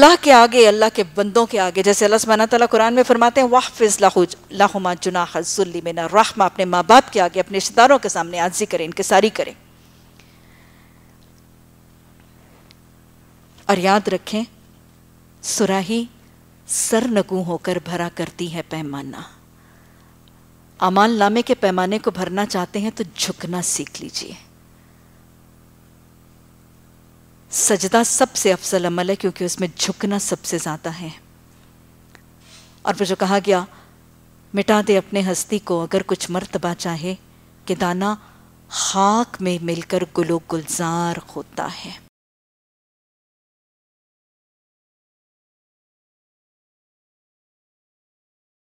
अल्लाह के आगे अल्लाह के बंदों के आगे जैसे अल्लाह सुबहाना तला कुरान में फरमाते हैं वाहफिज जुना जुनाहजुलमिना रहमा अपने माँ बाप के आगे अपने रिश्तेदारों के सामने आजी करें इनके सारी करें और याद रखें सुराही सर नगू होकर भरा करती है पैमाना अमान लामे के पैमाने को भरना चाहते हैं तो झुकना सीख लीजिए सजदा सबसे अफसल अमल है क्योंकि उसमें झुकना सबसे ज़्यादा है और फिर जो कहा गया मिटा दे अपने हस्ती को अगर कुछ मर्तबा चाहे कि दाना खाक में मिलकर गुलो गुलजार होता है